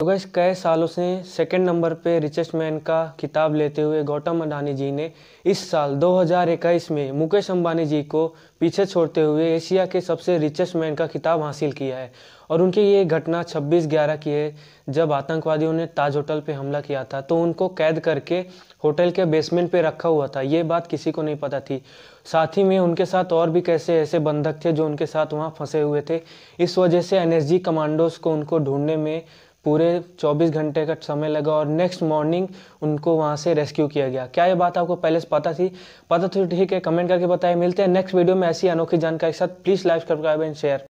तो गैस कई सालों से सेकंड नंबर पे रिचेस्ट मैन का खिताब लेते हुए गौतम अडानी जी ने इस साल 2021 में मुकेश अंबानी जी को पीछे छोड़ते हुए एशिया के सबसे रिचेस्ट मैन का खिताब हासिल किया है और उनकी ये घटना 26 ग्यारह की है जब आतंकवादियों ने ताज होटल पे हमला किया था तो उनको कैद करके होटल के बेसमेंट पे रखा हुआ था ये बात किसी को नहीं पता थी साथ ही में उनके साथ और भी कैसे ऐसे बंधक थे जो उनके साथ वहाँ फंसे हुए थे इस वजह से एनएसजी कमांडोज को उनको ढूंढने में पूरे 24 घंटे का समय लगा और नेक्स्ट मॉर्निंग उनको वहाँ से रेस्क्यू किया गया क्या ये बात आपको पहले से पता थी पता तो ठीक है कमेंट करके बताएं मिलते हैं नेक्स्ट वीडियो में ऐसी अनोखी जानकारी के साथ please like subscribe and share